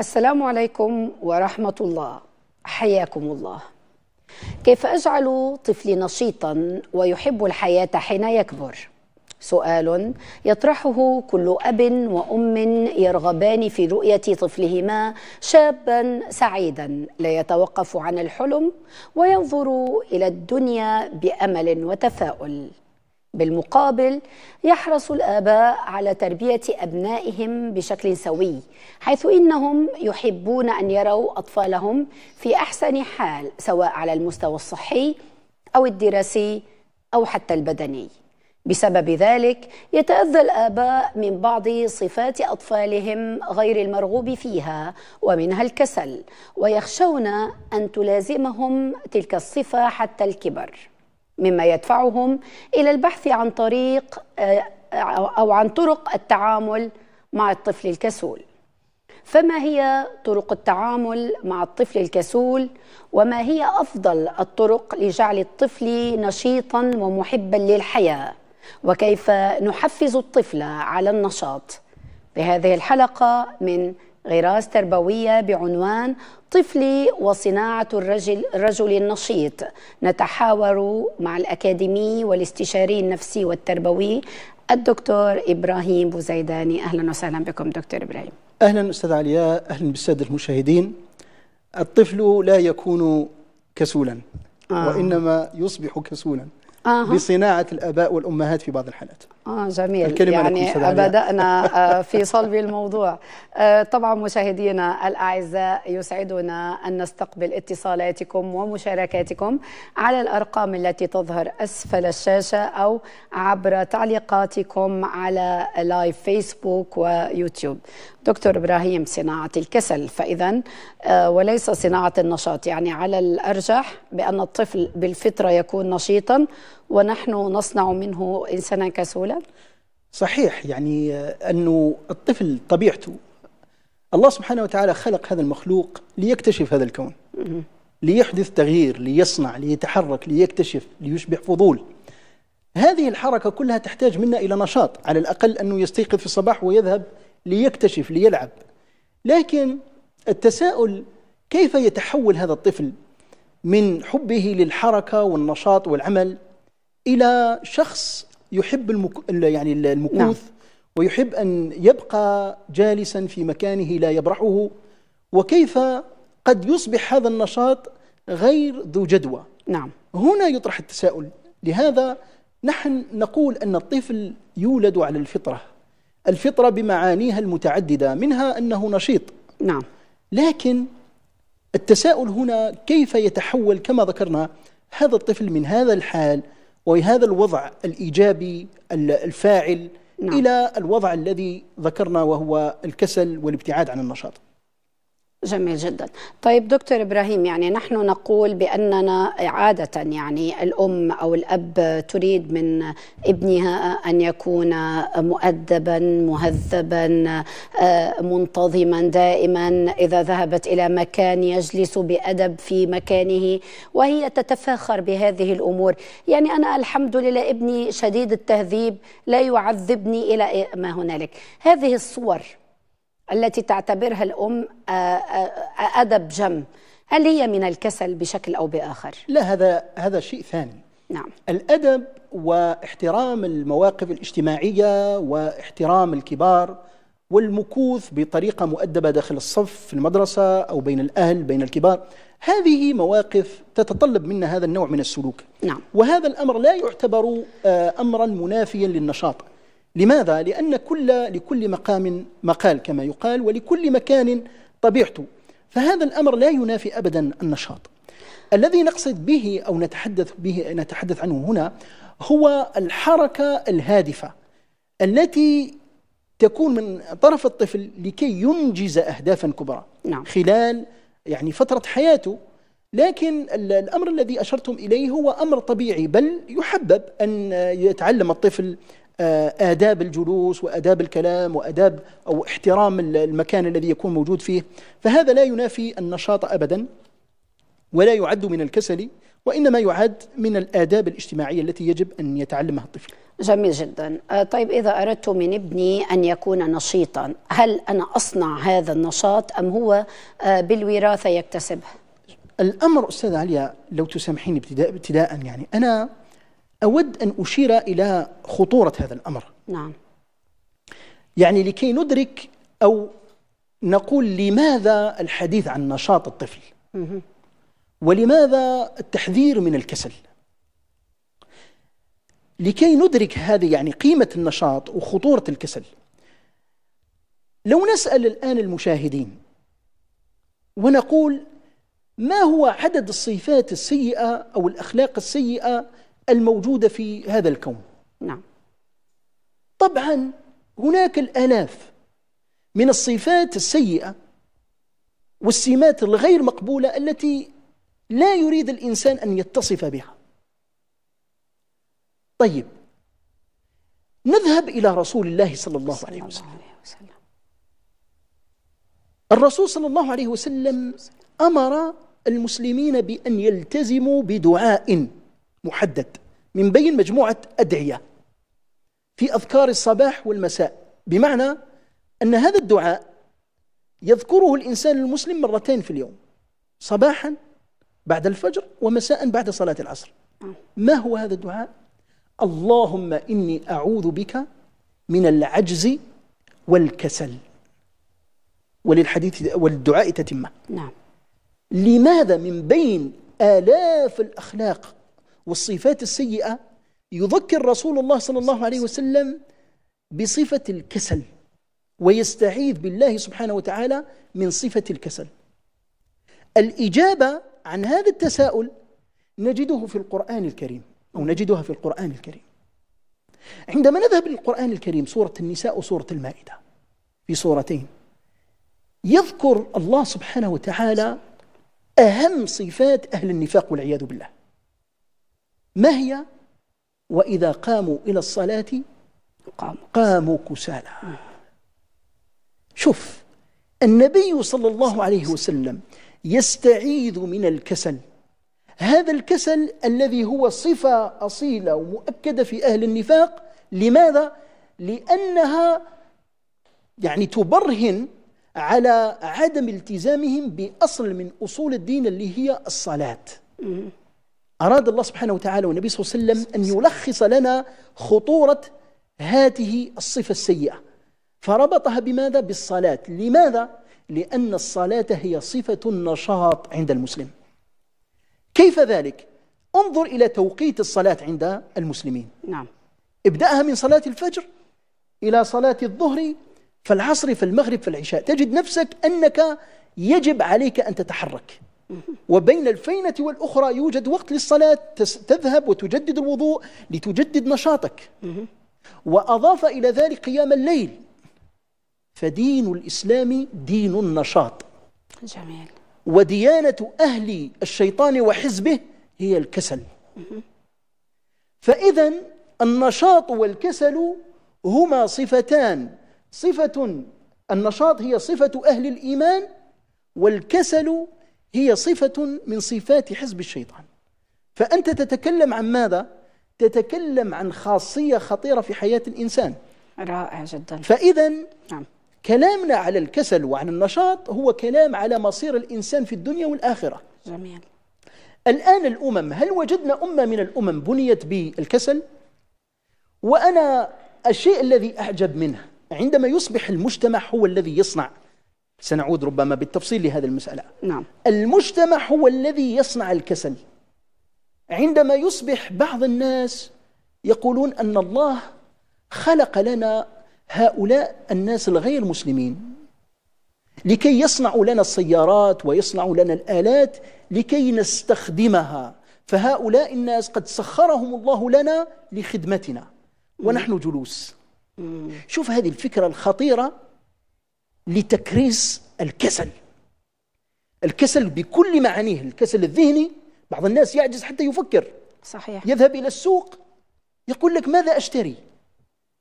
السلام عليكم ورحمة الله حياكم الله كيف أجعل طفلي نشيطا ويحب الحياة حين يكبر؟ سؤال يطرحه كل أب وأم يرغبان في رؤية طفلهما شابا سعيدا لا يتوقف عن الحلم وينظر إلى الدنيا بأمل وتفاؤل بالمقابل يحرص الآباء على تربية أبنائهم بشكل سوي حيث إنهم يحبون أن يروا أطفالهم في أحسن حال سواء على المستوى الصحي أو الدراسي أو حتى البدني بسبب ذلك يتأذى الآباء من بعض صفات أطفالهم غير المرغوب فيها ومنها الكسل ويخشون أن تلازمهم تلك الصفة حتى الكبر مما يدفعهم الى البحث عن طريق آه، او عن طرق التعامل مع الطفل الكسول فما هي طرق التعامل مع الطفل الكسول وما هي افضل الطرق لجعل الطفل نشيطا ومحبا للحياه وكيف نحفز الطفل على النشاط بهذه الحلقه من غراس تربوية بعنوان طفلي وصناعة الرجل, الرجل النشيط نتحاور مع الأكاديمي والاستشاري النفسي والتربوي الدكتور إبراهيم بوزيداني أهلا وسهلا بكم دكتور إبراهيم أهلا أستاذ علياء أهلا بالسادة المشاهدين الطفل لا يكون كسولا آه. وإنما يصبح كسولا آه. بصناعة الآباء والأمهات في بعض الحالات آه جميل يعني بدأنا آه، في صلب الموضوع آه، طبعا مشاهدينا الأعزاء يسعدنا أن نستقبل اتصالاتكم ومشاركاتكم على الأرقام التي تظهر أسفل الشاشة أو عبر تعليقاتكم على لايف فيسبوك ويوتيوب دكتور إبراهيم صناعة الكسل فإذا آه، وليس صناعة النشاط يعني على الأرجح بأن الطفل بالفطرة يكون نشيطا ونحن نصنع منه إنسانا كسولا الأولاد صحيح يعني آه، أنه الطفل طبيعته الله سبحانه وتعالى خلق هذا المخلوق ليكتشف هذا الكون ليحدث تغيير ليصنع ليتحرك ليكتشف ليشبع فضول هذه الحركة كلها تحتاج منا إلى نشاط على الأقل أنه يستيقظ في الصباح ويذهب ليكتشف ليلعب لكن التساؤل كيف يتحول هذا الطفل من حبه للحركة والنشاط والعمل إلى شخص يحب المك... يعني المكوث نعم. ويحب أن يبقى جالسا في مكانه لا يبرحه وكيف قد يصبح هذا النشاط غير ذو جدوى نعم هنا يطرح التساؤل لهذا نحن نقول أن الطفل يولد على الفطرة الفطرة بمعانيها المتعددة منها أنه نشيط نعم لكن التساؤل هنا كيف يتحول كما ذكرنا هذا الطفل من هذا الحال وهذا الوضع الإيجابي الفاعل نعم. إلى الوضع الذي ذكرنا وهو الكسل والابتعاد عن النشاط جميل جدا طيب دكتور إبراهيم يعني نحن نقول بأننا عادة يعني الأم أو الأب تريد من ابنها أن يكون مؤدبا مهذبا منتظما دائما إذا ذهبت إلى مكان يجلس بأدب في مكانه وهي تتفاخر بهذه الأمور يعني أنا الحمد لله ابني شديد التهذيب لا يعذبني إلى إيه، ما هنالك هذه الصور التي تعتبرها الأم آه، آه، آه، أدب جم هل هي من الكسل بشكل أو بآخر؟ لا هذا هذا شيء ثاني نعم الأدب واحترام المواقف الاجتماعية واحترام الكبار والمكوث بطريقة مؤدبة داخل الصف في المدرسة أو بين الأهل بين الكبار هذه مواقف تتطلب منا هذا النوع من السلوك نعم. وهذا الأمر لا يعتبر أمرا منافيا للنشاط لماذا؟ لأن كل لكل مقام مقال كما يقال ولكل مكان طبيعته فهذا الأمر لا ينافي أبدا النشاط الذي نقصد به أو نتحدث به نتحدث عنه هنا هو الحركة الهادفة التي تكون من طرف الطفل لكي ينجز أهدافا كبرى نعم. خلال يعني فترة حياته لكن الأمر الذي أشرتم إليه هو أمر طبيعي بل يحبب أن يتعلم الطفل آه، آداب الجلوس وآداب الكلام وآداب أو احترام المكان الذي يكون موجود فيه فهذا لا ينافي النشاط أبدا ولا يعد من الكسل وإنما يعد من الآداب الاجتماعية التي يجب أن يتعلمها الطفل جميل جدا آه، طيب إذا أردت من ابني أن يكون نشيطا هل أنا أصنع هذا النشاط أم هو آه، بالوراثة يكتسبه؟ الأمر أستاذ عليا لو تسامحيني ابتداء, ابتداء يعني أنا أود أن أشير إلى خطورة هذا الأمر نعم يعني لكي ندرك أو نقول لماذا الحديث عن نشاط الطفل ولماذا التحذير من الكسل لكي ندرك هذه يعني قيمة النشاط وخطورة الكسل لو نسأل الآن المشاهدين ونقول ما هو عدد الصفات السيئة أو الأخلاق السيئة الموجودة في هذا الكون نعم طبعا هناك الآلاف من الصفات السيئة والسمات الغير مقبولة التي لا يريد الإنسان أن يتصف بها طيب نذهب إلى رسول الله صلى الله عليه وسلم الرسول صلى الله عليه وسلم أمر المسلمين بأن يلتزموا بدعاء محدد من بين مجموعة أدعية في أذكار الصباح والمساء بمعنى أن هذا الدعاء يذكره الإنسان المسلم مرتين في اليوم صباحا بعد الفجر ومساء بعد صلاة العصر ما هو هذا الدعاء؟ اللهم إني أعوذ بك من العجز والكسل وللحديث والدعاء تتمة نعم لماذا من بين آلاف الأخلاق والصفات السيئة يذكر رسول الله صلى الله عليه وسلم بصفة الكسل ويستعيذ بالله سبحانه وتعالى من صفة الكسل الإجابة عن هذا التساؤل نجده في القرآن الكريم أو نجدها في القرآن الكريم عندما نذهب للقرآن الكريم سورة النساء وسورة المائدة في سورتين يذكر الله سبحانه وتعالى أهم صفات أهل النفاق والعياذ بالله ما هي وإذا قاموا إلى الصلاة قاموا, قاموا كسالى شوف النبي صلى الله عليه وسلم يستعيذ من الكسل هذا الكسل الذي هو صفة أصيلة ومؤكدة في أهل النفاق لماذا؟ لأنها يعني تبرهن على عدم التزامهم بأصل من أصول الدين اللي هي الصلاة أراد الله سبحانه وتعالى والنبي صلى الله عليه وسلم أن يلخص لنا خطورة هذه الصفة السيئة فربطها بماذا؟ بالصلاة لماذا؟ لأن الصلاة هي صفة النشاط عند المسلم كيف ذلك؟ انظر إلى توقيت الصلاة عند المسلمين نعم ابدأها من صلاة الفجر إلى صلاة الظهر فالعصر فالمغرب فالعشاء تجد نفسك أنك يجب عليك أن تتحرك وبين الفينة والأخرى يوجد وقت للصلاة تذهب وتجدد الوضوء لتجدد نشاطك وأضاف إلى ذلك قيام الليل فدين الإسلام دين النشاط جميل وديانة أهل الشيطان وحزبه هي الكسل فإذا النشاط والكسل هما صفتان صفة النشاط هي صفة أهل الإيمان والكسل هي صفة من صفات حزب الشيطان فأنت تتكلم عن ماذا؟ تتكلم عن خاصية خطيرة في حياة الإنسان رائع جدا فإذا نعم. كلامنا على الكسل وعن النشاط هو كلام على مصير الإنسان في الدنيا والآخرة جميل الآن الأمم هل وجدنا أمة من الأمم بنيت بالكسل؟ وأنا الشيء الذي أعجب منه عندما يصبح المجتمع هو الذي يصنع سنعود ربما بالتفصيل لهذه المسألة نعم المجتمع هو الذي يصنع الكسل عندما يصبح بعض الناس يقولون أن الله خلق لنا هؤلاء الناس الغير مسلمين لكي يصنعوا لنا السيارات ويصنعوا لنا الآلات لكي نستخدمها فهؤلاء الناس قد سخرهم الله لنا لخدمتنا ونحن جلوس شوف هذه الفكرة الخطيرة لتكريس الكسل الكسل بكل معانيه الكسل الذهني بعض الناس يعجز حتى يفكر صحيح يذهب إلى السوق يقول لك ماذا أشتري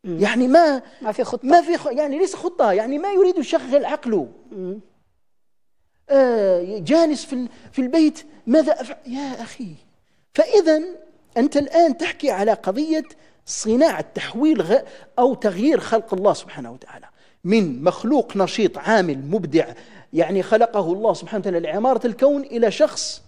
مم. يعني ما ما في خطة ما في خ... يعني ليس خطة يعني ما يريد يشغل عقله آه جالس في في البيت ماذا أفعل يا أخي فإذا أنت الآن تحكي على قضية صناعة تحويل غ... أو تغيير خلق الله سبحانه وتعالى من مخلوق نشيط عامل مبدع يعني خلقه الله سبحانه وتعالى لعمارة الكون إلى شخص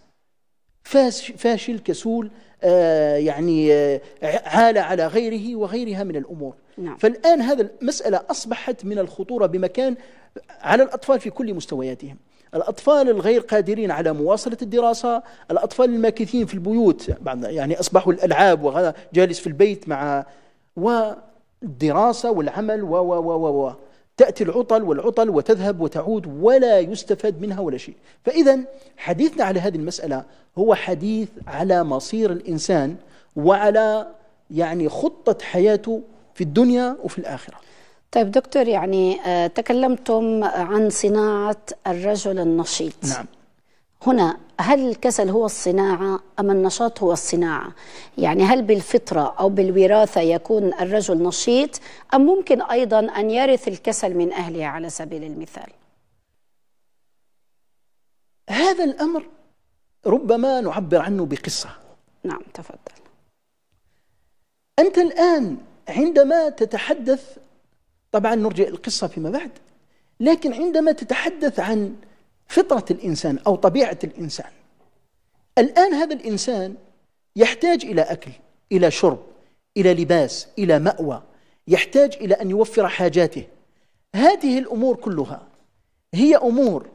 فاشل كسول آه، يعني آه، عال على غيره وغيرها من الأمور نعم. فالآن هذا المسألة أصبحت من الخطورة بمكان على الأطفال في كل مستوياتهم الأطفال الغير قادرين على مواصلة الدراسة الأطفال الماكثين في البيوت يعني أصبحوا الألعاب وجالس في البيت مع والدراسة والعمل و و و و, و. تأتي العطل والعطل وتذهب وتعود ولا يستفاد منها ولا شيء فإذا حديثنا على هذه المسألة هو حديث على مصير الإنسان وعلى يعني خطة حياته في الدنيا وفي الآخرة طيب دكتور يعني آه، تكلمتم عن صناعة الرجل النشيط نعم هنا هل الكسل هو الصناعة أم النشاط هو الصناعة يعني هل بالفطرة أو بالوراثة يكون الرجل نشيط أم ممكن أيضا أن يرث الكسل من أهله على سبيل المثال هذا الأمر ربما نعبر عنه بقصة نعم تفضل أنت الآن عندما تتحدث طبعا نرجع القصة فيما بعد لكن عندما تتحدث عن فطرة الإنسان أو طبيعة الإنسان الآن هذا الإنسان يحتاج إلى أكل إلى شرب إلى لباس إلى مأوى يحتاج إلى أن يوفر حاجاته هذه الأمور كلها هي أمور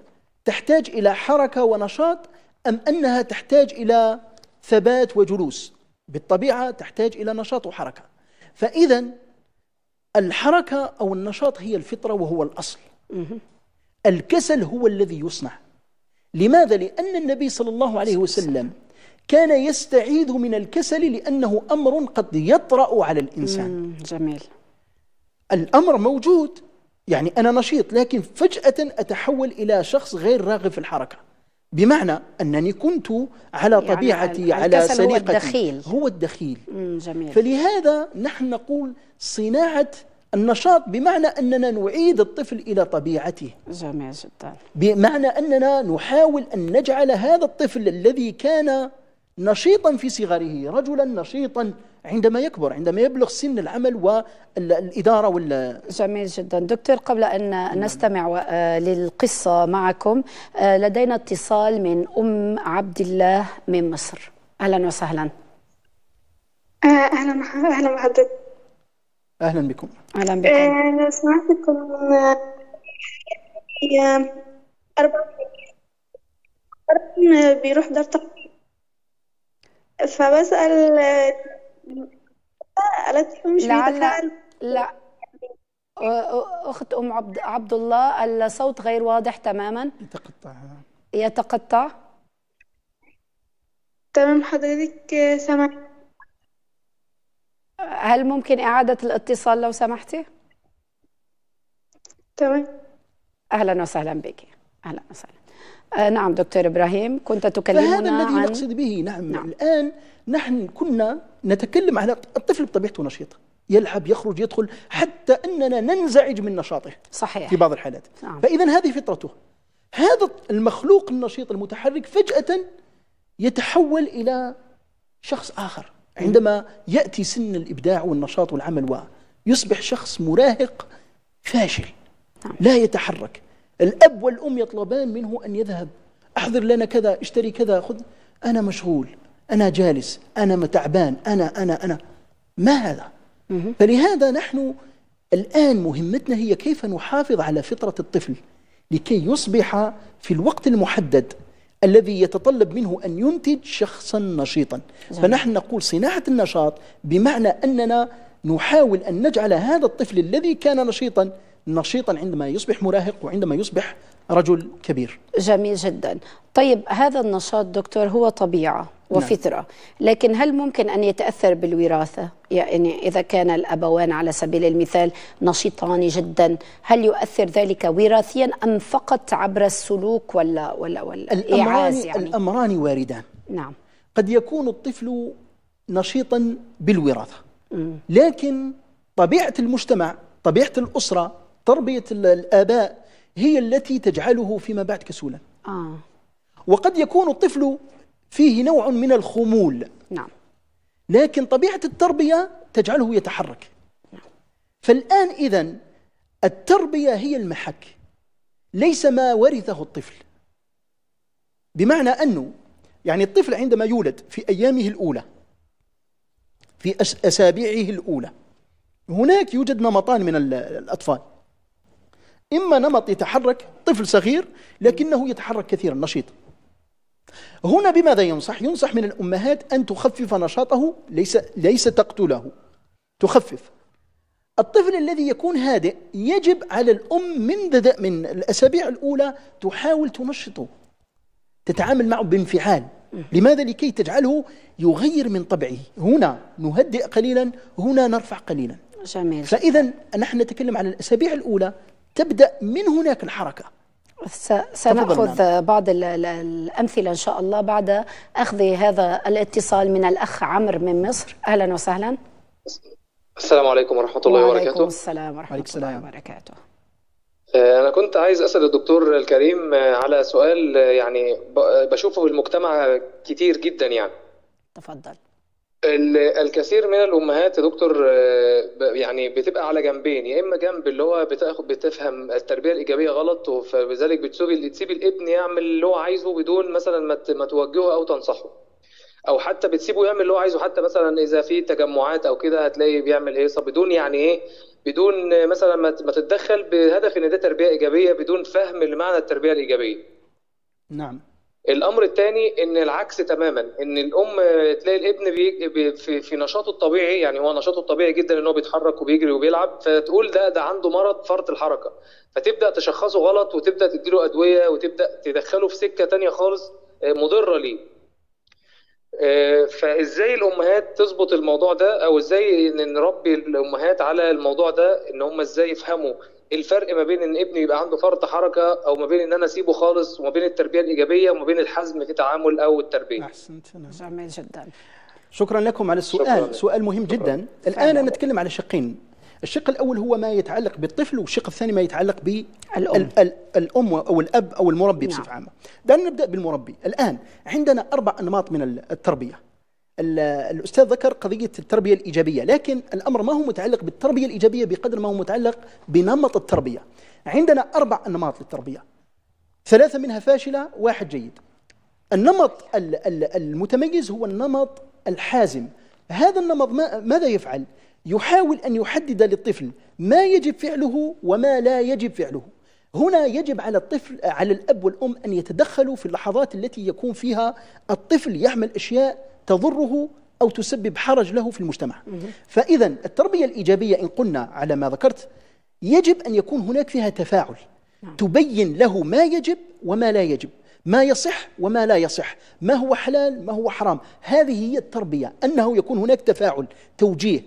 تحتاج إلى حركة ونشاط أم أنها تحتاج إلى ثبات وجلوس بالطبيعة تحتاج إلى نشاط وحركة فإذا الحركة أو النشاط هي الفطرة وهو الأصل الكسل هو الذي يصنع لماذا؟ لأن النبي صلى الله عليه وسلم كان يستعيذ من الكسل لأنه أمر قد يطرأ على الإنسان جميل الأمر موجود يعني أنا نشيط لكن فجأة أتحول إلى شخص غير راغب في الحركة بمعنى أنني كنت على يعني طبيعتي يعني على سليقتي هو الدخيل, هو الدخيل. جميل. فلهذا نحن نقول صناعة النشاط بمعنى أننا نعيد الطفل إلى طبيعته جميل جدا بمعنى أننا نحاول أن نجعل هذا الطفل الذي كان نشيطا في صغره رجلا نشيطا عندما يكبر عندما يبلغ سن العمل والإدارة وال جميل جدا دكتور قبل أن نعم. نستمع آه، للقصة معكم آه، لدينا اتصال من أم عبد الله من مصر أهلا وسهلا آه، أهلا أهلا أهلا بكم اهلا بك آه، لو سمعتكم آه، هي أربع بيروح دار فبسأل قالت مش لعل لا أخت أم عبد, عبد الله الصوت غير واضح تماما يتقطع يتقطع تمام حضرتك آه، سمعت هل ممكن إعادة الاتصال لو سمحتي؟ تمام أهلا وسهلا بك أهلا وسهلا آه نعم دكتور إبراهيم كنت تكلمنا فهذا الذي عن... نقصد به نعم, نعم الآن نحن كنا نتكلم على الطفل بطبيعته نشيطة يلعب يخرج يدخل حتى أننا ننزعج من نشاطه صحيح في بعض الحالات نعم. فإذا هذه فطرته هذا المخلوق النشيط المتحرك فجأة يتحول إلى شخص آخر عندما يأتي سن الإبداع والنشاط والعمل ويصبح شخص مراهق فاشل نعم. لا يتحرك الأب والأم يطلبان منه أن يذهب أحضر لنا كذا اشتري كذا خذ أنا مشغول أنا جالس أنا تعبان أنا أنا أنا ما هذا فلهذا نحن الآن مهمتنا هي كيف نحافظ على فطرة الطفل لكي يصبح في الوقت المحدد الذي يتطلب منه أن ينتج شخصا نشيطا جميل. فنحن نقول صناعة النشاط بمعنى أننا نحاول أن نجعل هذا الطفل الذي كان نشيطا نشيطا عندما يصبح مراهق وعندما يصبح رجل كبير جميل جدا طيب هذا النشاط دكتور هو طبيعة وفطرة نعم. لكن هل ممكن أن يتأثر بالوراثة يعني إذا كان الأبوان على سبيل المثال نشيطان جدا هل يؤثر ذلك وراثيا أم فقط عبر السلوك ولا ولا ولا الأمران, يعني؟ الأمران واردان نعم قد يكون الطفل نشيطا بالوراثة لكن طبيعة المجتمع طبيعة الأسرة تربية الآباء هي التي تجعله فيما بعد كسولا آه. وقد يكون الطفل فيه نوع من الخمول نعم لكن طبيعة التربية تجعله يتحرك نعم. فالآن إذا التربية هي المحك ليس ما ورثه الطفل بمعنى أنه يعني الطفل عندما يولد في أيامه الأولى في أسابيعه الأولى هناك يوجد نمطان من الأطفال إما نمط يتحرك طفل صغير لكنه يتحرك كثيرا نشيط هنا بماذا ينصح؟ ينصح من الأمهات أن تخفف نشاطه ليس, ليس تقتله تخفف الطفل الذي يكون هادئ يجب على الأم من من الأسابيع الأولى تحاول تنشطه تتعامل معه بانفعال لماذا لكي تجعله يغير من طبعه هنا نهدئ قليلا هنا نرفع قليلا جميل فإذا نحن نتكلم عن الأسابيع الأولى تبدأ من هناك الحركة سنأخذ نعم. بعض الأمثلة إن شاء الله بعد أخذ هذا الاتصال من الأخ عمرو من مصر أهلا وسهلا السلام عليكم ورحمة الله وبركاته وعليكم السلام ورحمة السلام. الله وبركاته آه، أنا كنت عايز أسأل الدكتور الكريم آه، على سؤال آه، يعني بشوفه في المجتمع كتير جدا يعني تفضل الكثير من الامهات يا دكتور آه، يعني بتبقى على جنبين يا اما جنب اللي هو بتاخد بتفهم التربيه الايجابيه غلط فبذلك بتسيب تسيب الابن يعمل اللي هو عايزه بدون مثلا ما توجهه او تنصحه او حتى بتسيبه يعمل اللي هو عايزه حتى مثلا اذا في تجمعات او كده هتلاقي بيعمل هيصه بدون يعني ايه بدون مثلا ما تتدخل بهدف ان ده تربيه ايجابيه بدون فهم لمعنى التربيه الايجابيه نعم الامر الثاني ان العكس تماما ان الام تلاقي الابن بي في, في نشاطه الطبيعي يعني هو نشاطه الطبيعي جدا ان هو بيتحرك وبيجري وبيلعب فتقول ده ده عنده مرض فرط الحركه فتبدا تشخصه غلط وتبدا تديله ادويه وتبدا تدخله في سكه ثانيه خالص آه، مضره ليه آه، فازاي الامهات تظبط الموضوع ده او ازاي نربي الامهات على الموضوع ده ان هم ازاي يفهموا الفرق ما بين ان ابني يبقى عنده فرط حركه او ما بين ان انا اسيبه خالص وما بين التربيه الايجابيه وما بين الحزم في تعامل او التربيه احسنت جميل نعم. جدا شكرا لكم على السؤال شكرا. سؤال مهم شكرا. جدا الان أنا نتكلم على شقين الشق الاول هو ما يتعلق بالطفل والشق الثاني ما يتعلق بالام الام او الاب او المربي نعم. بصفه عامه دعنا نبدا بالمربي الان عندنا اربع انماط من التربيه الأستاذ ذكر قضية التربية الإيجابية لكن الأمر ما هو متعلق بالتربية الإيجابية بقدر ما هو متعلق بنمط التربية عندنا أربع أنماط للتربية ثلاثة منها فاشلة واحد جيد النمط المتميز هو النمط الحازم هذا النمط ماذا يفعل؟ يحاول أن يحدد للطفل ما يجب فعله وما لا يجب فعله هنا يجب على الطفل على الأب والأم أن يتدخلوا في اللحظات التي يكون فيها الطفل يعمل أشياء تضره أو تسبب حرج له في المجتمع فإذا التربية الإيجابية إن قلنا على ما ذكرت يجب أن يكون هناك فيها تفاعل نعم. تبين له ما يجب وما لا يجب ما يصح وما لا يصح ما هو حلال ما هو حرام هذه هي التربية أنه يكون هناك تفاعل توجيه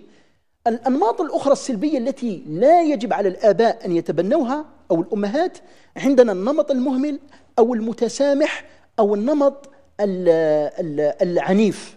الأنماط الأخرى السلبية التي لا يجب على الآباء أن يتبنوها أو الأمهات عندنا النمط المهمل أو المتسامح أو النمط العنيف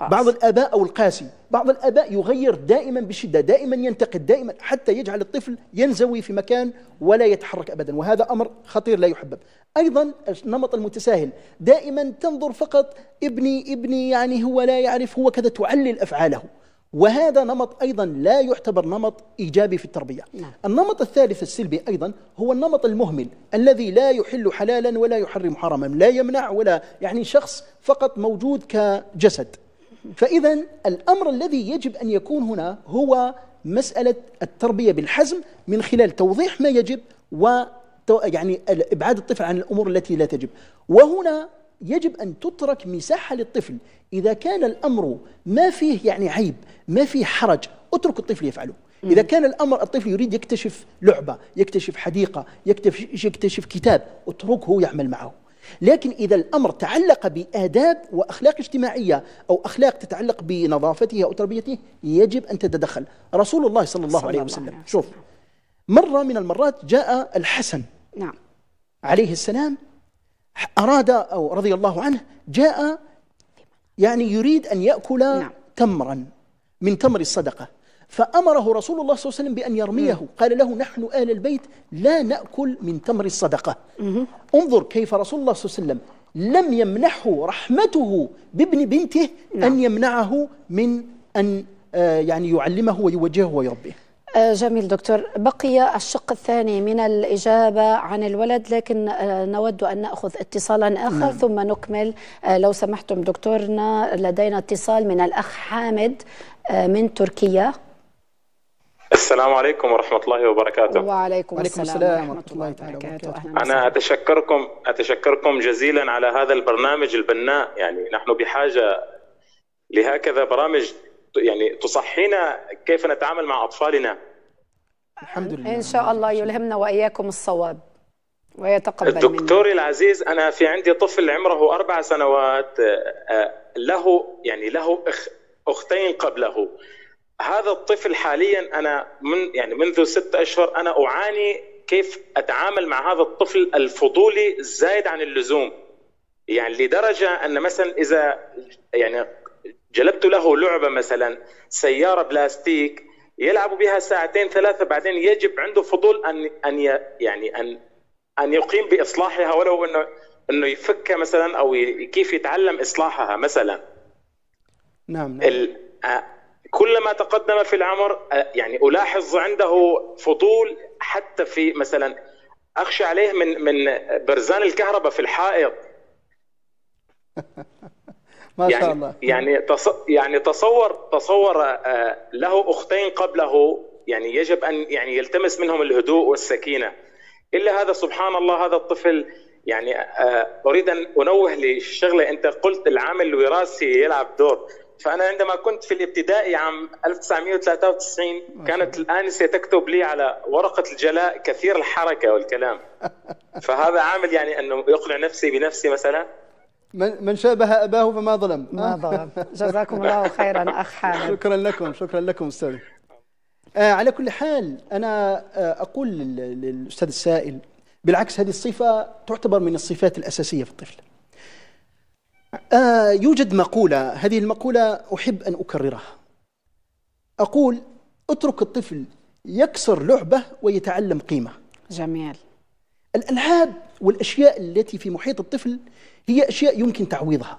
بعض الاباء او القاسي بعض الاباء يغير دائما بشده دائما ينتقد دائما حتى يجعل الطفل ينزوي في مكان ولا يتحرك ابدا وهذا امر خطير لا يحبب ايضا النمط المتساهل دائما تنظر فقط ابني ابني يعني هو لا يعرف هو كذا تعلل افعاله وهذا نمط أيضا لا يعتبر نمط إيجابي في التربية نعم. النمط الثالث السلبي أيضا هو النمط المهمل الذي لا يحل حلالا ولا يحرم حراما لا يمنع ولا يعني شخص فقط موجود كجسد فإذا الأمر الذي يجب أن يكون هنا هو مسألة التربية بالحزم من خلال توضيح ما يجب و يعني ابعاد الطفل عن الامور التي لا تجب وهنا يجب أن تترك مساحة للطفل إذا كان الأمر ما فيه يعني عيب ما فيه حرج اترك الطفل يفعله إذا كان الأمر الطفل يريد يكتشف لعبة يكتشف حديقة يكتشف, يكتشف كتاب اتركه يعمل معه لكن إذا الأمر تعلق بآداب وأخلاق اجتماعية أو أخلاق تتعلق بنظافته أو تربيته يجب أن تتدخل رسول الله صلى الله عليه وسلم شوف مرة من المرات جاء الحسن نعم. عليه السلام أراد أو رضي الله عنه جاء يعني يريد أن يأكل نعم. تمرا من تمر الصدقة فأمره رسول الله صلى الله عليه وسلم بأن يرميه مم. قال له نحن آل البيت لا نأكل من تمر الصدقة مم. انظر كيف رسول الله صلى الله عليه وسلم لم يمنحه رحمته بابن بنته نعم. أن يمنعه من أن آه، يعني يعلمه ويوجهه ويربيه آه، جميل دكتور بقي الشق الثاني من الإجابة عن الولد لكن آه، نود أن نأخذ اتصالا آخر نعم. ثم نكمل آه، لو سمحتم دكتورنا لدينا اتصال من الأخ حامد من تركيا السلام عليكم ورحمة الله وبركاته. وعليكم وعليكم السلام, السلام ورحمة الله تعالى وبركاته. أنا أتشكركم أتشكركم جزيلا على هذا البرنامج البناء يعني نحن بحاجة لهكذا برامج يعني تصحينا كيف نتعامل مع اطفالنا الحمد لله ان شاء الله يلهمنا واياكم الصواب ويتقبل دكتوري العزيز انا في عندي طفل عمره اربع سنوات آه، آه، له يعني له أخ اختين قبله هذا الطفل حاليا انا من يعني منذ ست اشهر انا اعاني كيف اتعامل مع هذا الطفل الفضولي الزايد عن اللزوم يعني لدرجه ان مثلا اذا يعني جلبت له لعبه مثلا سياره بلاستيك يلعب بها ساعتين ثلاثه بعدين يجب عنده فضول ان ان يعني ان ان يقيم باصلاحها ولو انه انه يفكها مثلا او كيف يتعلم اصلاحها مثلا نعم, نعم. آه، كلما تقدم في العمر آه، يعني الاحظ عنده فضول حتى في مثلا اخشى عليه من من برزان الكهرباء في الحائط ما شاء يعني الله يعني تص... يعني تصور تصور آه، له اختين قبله يعني يجب ان يعني يلتمس منهم الهدوء والسكينه الا هذا سبحان الله هذا الطفل يعني آه، اريد ان انوه لشغله انت قلت العامل الوراثي يلعب دور فانا عندما كنت في الابتدائي عام 1993 كانت الانسه تكتب لي على ورقه الجلاء كثير الحركه والكلام فهذا عامل يعني انه يقنع نفسي بنفسي مثلا من من شابه اباه فما ظلم ما آه. ظلم جزاكم الله خيرا اخ حامد شكرا لكم شكرا لكم استاذ آه، على كل حال انا آه، اقول للاستاذ السائل بالعكس هذه الصفه تعتبر من الصفات الاساسيه في الطفل آه يوجد مقوله هذه المقوله احب ان اكررها اقول اترك الطفل يكسر لعبه ويتعلم قيمه جميل الالعاب والاشياء التي في محيط الطفل هي أشياء يمكن تعويضها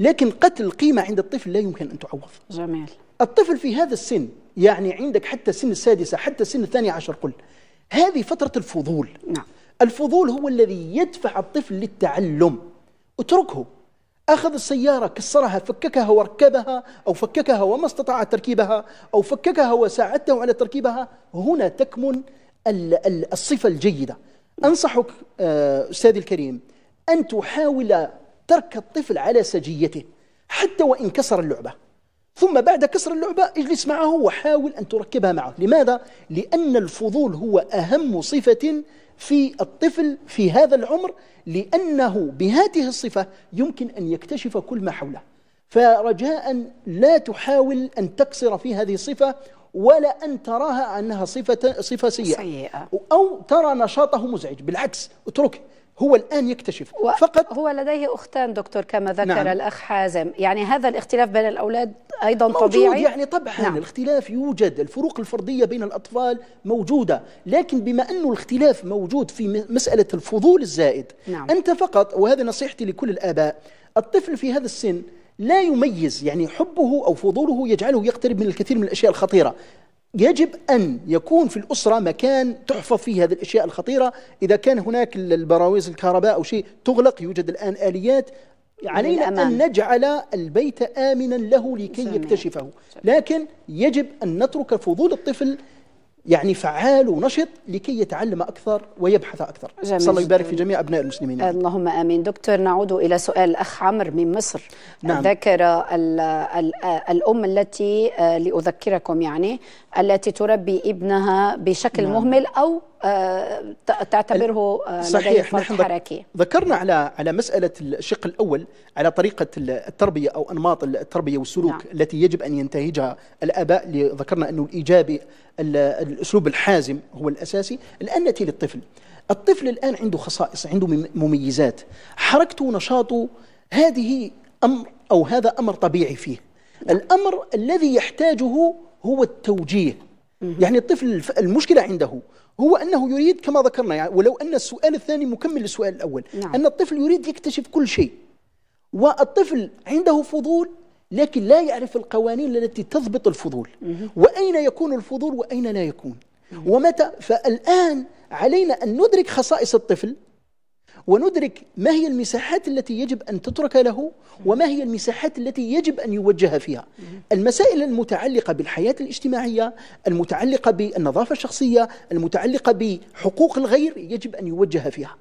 لكن قتل قيمة عند الطفل لا يمكن أن تعوض جميل الطفل في هذا السن يعني عندك حتى سن السادسة حتى سن الثاني عشر قل هذه فترة الفضول نعم الفضول هو الذي يدفع الطفل للتعلم اتركه أخذ السيارة كسرها فككها وركبها أو فككها وما استطاع تركيبها أو فككها وساعدته على تركيبها هنا تكمن الصفة الجيدة أنصحك آه، أستاذي الكريم أن تحاول ترك الطفل على سجيته حتى وإن كسر اللعبة ثم بعد كسر اللعبة اجلس معه وحاول أن تركبها معه لماذا؟ لأن الفضول هو أهم صفة في الطفل في هذا العمر لأنه بهذه الصفة يمكن أن يكتشف كل ما حوله فرجاء لا تحاول أن تكسر في هذه الصفة ولا أن تراها أنها صفة, صفة سيئة, سيئة أو ترى نشاطه مزعج بالعكس اتركه هو الآن يكتشف هو فقط هو لديه أختان دكتور كما ذكر نعم. الأخ حازم يعني هذا الاختلاف بين الأولاد أيضا موجود طبيعي يعني طبعا نعم. الاختلاف يوجد الفروق الفردية بين الأطفال موجودة لكن بما أنه الاختلاف موجود في مسألة الفضول الزائد نعم. أنت فقط وهذا نصيحتي لكل الآباء الطفل في هذا السن لا يميز يعني حبه أو فضوله يجعله يقترب من الكثير من الأشياء الخطيرة يجب أن يكون في الأسرة مكان تحفظ فيه هذه الأشياء الخطيرة إذا كان هناك البراويز الكهرباء أو شيء تغلق يوجد الآن آليات علينا أن نجعل البيت آمنا له لكي يكتشفه لكن يجب أن نترك فضول الطفل يعني فعال ونشط لكي يتعلم أكثر ويبحث أكثر جميل الله يبارك في جميع أبناء المسلمين اللهم آمين دكتور نعود إلى سؤال الأخ عمرو من مصر نعم. ذكر الـ الـ الأم التي آه، لأذكركم يعني التي تربي ابنها بشكل نعم. مهمل أو آه، تعتبره آه، صحيح نحن حركي ذكرنا على على مساله الشق الاول على طريقه التربيه او انماط التربيه والسلوك نعم. التي يجب ان ينتهجها الاباء اللي ذكرنا انه الايجابي الاسلوب الحازم هو الاساسي الان ناتي للطفل الطفل الان عنده خصائص عنده مميزات حركته ونشاطه هذه امر او هذا امر طبيعي فيه نعم. الامر الذي يحتاجه هو التوجيه يعني الطفل المشكله عنده هو أنه يريد كما ذكرنا يعني ولو أن السؤال الثاني مكمل للسؤال الأول نعم. أن الطفل يريد يكتشف كل شيء والطفل عنده فضول لكن لا يعرف القوانين التي تضبط الفضول وأين يكون الفضول وأين لا يكون ومتى فالآن علينا أن ندرك خصائص الطفل وندرك ما هي المساحات التي يجب أن تترك له وما هي المساحات التي يجب أن يوجه فيها المسائل المتعلقة بالحياة الاجتماعية المتعلقة بالنظافة الشخصية المتعلقة بحقوق الغير يجب أن يوجه فيها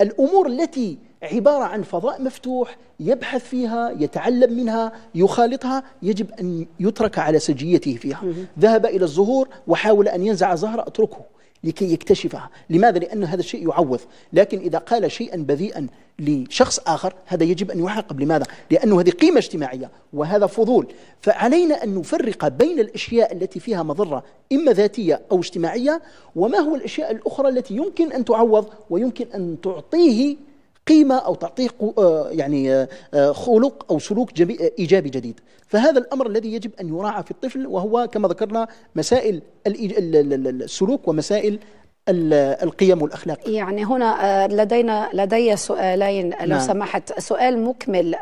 الأمور التي عبارة عن فضاء مفتوح يبحث فيها يتعلم منها يخالطها يجب أن يترك على سجيته فيها ذهب إلى الزهور وحاول أن ينزع زهرة أتركه لكي يكتشفها لماذا؟ لأن هذا الشيء يعوض لكن إذا قال شيئا بذيئا لشخص آخر هذا يجب أن يعاقب لماذا؟ لأنه هذه قيمة اجتماعية وهذا فضول فعلينا أن نفرق بين الأشياء التي فيها مضرة إما ذاتية أو اجتماعية وما هو الأشياء الأخرى التي يمكن أن تعوض ويمكن أن تعطيه قيمة أو تعطيه آه، يعني آه، آه، خلق أو سلوك إيجابي جديد فهذا الأمر الذي يجب أن يراعى في الطفل وهو كما ذكرنا مسائل السلوك ومسائل القيم والاخلاق يعني هنا آه، لدينا لدي سؤالين لو نعم. سمحت سؤال مكمل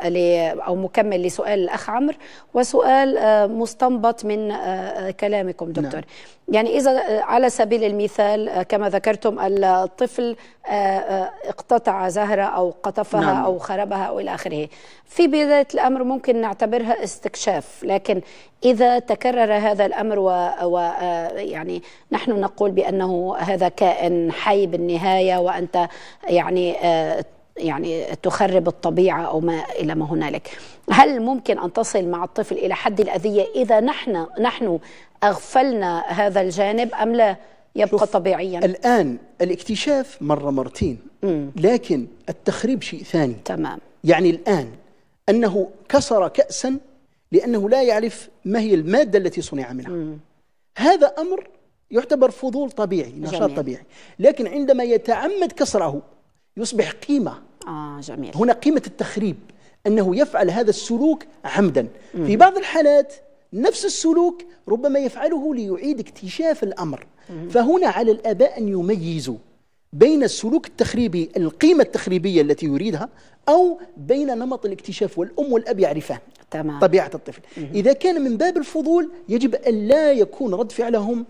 او مكمل لسؤال الاخ عمرو وسؤال آه، مستنبط من آه، كلامكم نعم. دكتور نعم. يعني اذا على سبيل المثال كما ذكرتم الطفل اقتطع زهره او قطفها نعم. او خربها او الى اخره في بدايه الامر ممكن نعتبرها استكشاف لكن اذا تكرر هذا الامر ويعني و يعني نحن نقول بانه هذا كائن حي بالنهايه وانت يعني آه، يعني تخرب الطبيعه او ما الى ما هنالك. هل ممكن ان تصل مع الطفل الى حد الاذيه اذا نحن نحن اغفلنا هذا الجانب ام لا يبقى طبيعيا؟ الان الاكتشاف مره مرتين لكن التخريب شيء ثاني. تمام. يعني الان انه كسر كاسا لانه لا يعرف ما هي الماده التي صنع منها. هذا امر يعتبر فضول طبيعي نشاط جميل. طبيعي لكن عندما يتعمد كسره يصبح قيمة آه جميل. هنا قيمة التخريب أنه يفعل هذا السلوك عمدا مم. في بعض الحالات نفس السلوك ربما يفعله ليعيد اكتشاف الأمر مم. فهنا على الآباء أن يميزوا بين السلوك التخريبي القيمة التخريبية التي يريدها أو بين نمط الاكتشاف والأم والأب يعرفان تمام. طبيعة الطفل مم. إذا كان من باب الفضول يجب أن لا يكون رد فعلهم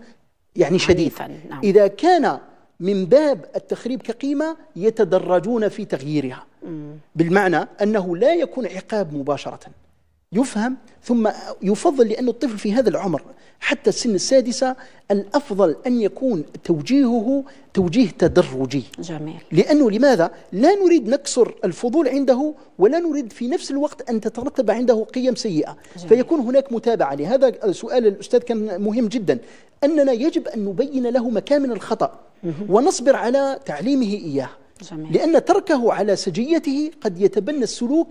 يعني شديد نعم. إذا كان من باب التخريب كقيمة يتدرجون في تغييرها بالمعنى أنه لا يكون عقاب مباشرة يفهم ثم يفضل لأن الطفل في هذا العمر حتى السن السادسة الأفضل أن يكون توجيهه توجيه تدرجي جميل لأنه لماذا؟ لا نريد نكسر الفضول عنده ولا نريد في نفس الوقت أن تترتب عنده قيم سيئة جميل. فيكون هناك متابعة لهذا سؤال الأستاذ كان مهم جدا أننا يجب أن نبين له مكامن الخطأ ونصبر على تعليمه إياه جميل. لأن تركه على سجيته قد يتبنى السلوك